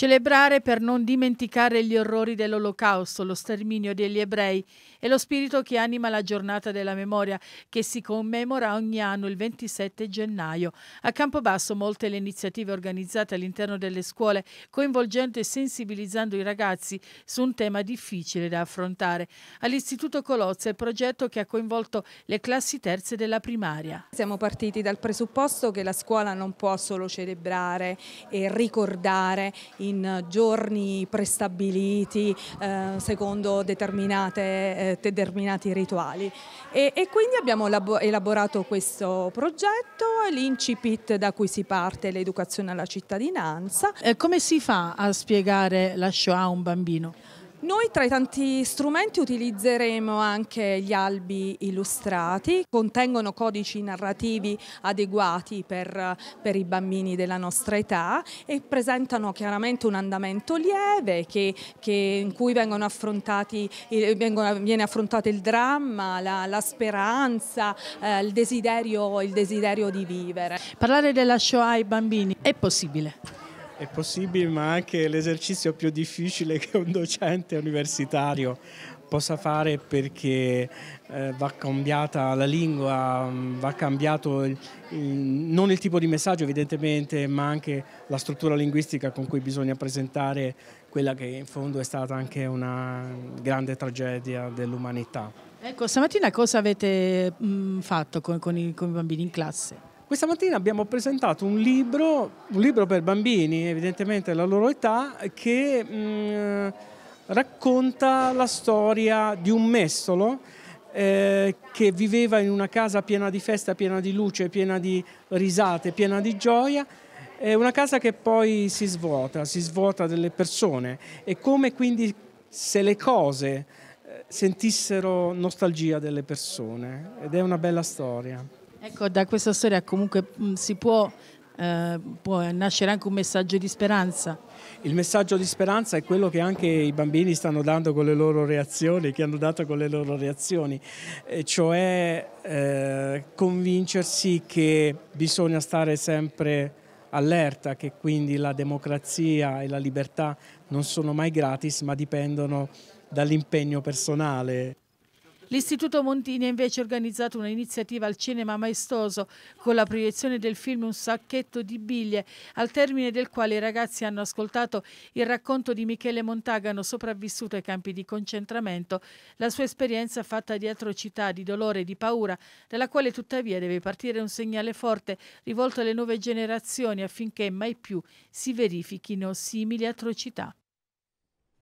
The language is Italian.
Celebrare per non dimenticare gli orrori dell'Olocausto, lo sterminio degli ebrei e lo spirito che anima la giornata della memoria che si commemora ogni anno il 27 gennaio. A Campobasso molte le iniziative organizzate all'interno delle scuole, coinvolgendo e sensibilizzando i ragazzi su un tema difficile da affrontare. All'Istituto Colozza è il progetto che ha coinvolto le classi terze della primaria. Siamo partiti dal presupposto che la scuola non può solo celebrare e ricordare i in giorni prestabiliti eh, secondo eh, determinati rituali. E, e quindi abbiamo elaborato questo progetto l'incipit da cui si parte l'educazione alla cittadinanza. Eh, come si fa a spiegare la Shoah a un bambino? Noi tra i tanti strumenti utilizzeremo anche gli albi illustrati, contengono codici narrativi adeguati per, per i bambini della nostra età e presentano chiaramente un andamento lieve che, che in cui vengono affrontati, vengono, viene affrontato il dramma, la, la speranza, eh, il, desiderio, il desiderio di vivere. Parlare della Shoah ai bambini è possibile? è possibile, ma anche l'esercizio più difficile che un docente universitario possa fare perché eh, va cambiata la lingua, mm, va cambiato il, il, non il tipo di messaggio evidentemente, ma anche la struttura linguistica con cui bisogna presentare quella che in fondo è stata anche una grande tragedia dell'umanità. Ecco, stamattina cosa avete mh, mm, fatto con, con, i, con i bambini in classe? Questa mattina abbiamo presentato un libro, un libro per bambini, evidentemente la loro età, che mh, mm, racconta la storia di un mestolo eh, che viveva in una casa piena di festa, piena di luce, piena di risate, piena di gioia. È una casa che poi si svuota, si svuota delle persone e come quindi se le cose eh, sentissero nostalgia delle persone ed è una bella storia. Ecco, da questa storia comunque mm, si può, eh, può nascere anche un messaggio di speranza. Il messaggio di speranza è quello che anche i bambini stanno dando con le loro reazioni, che hanno dato con le loro reazioni, cioè eh, convincersi che bisogna stare sempre allerta, che quindi la democrazia e la libertà non sono mai gratis, ma dipendono dall'impegno personale. L'Istituto Montini ha invece organizzato un'iniziativa al cinema maestoso con la proiezione del film Un sacchetto di biglie, al termine del quale i ragazzi hanno ascoltato il racconto di Michele Montagano sopravvissuto ai campi di concentramento, la sua esperienza fatta di atrocità, di dolore, e di paura, dalla quale tuttavia deve partire un segnale forte rivolto alle nuove generazioni affinché mai più si verifichino simili atrocità.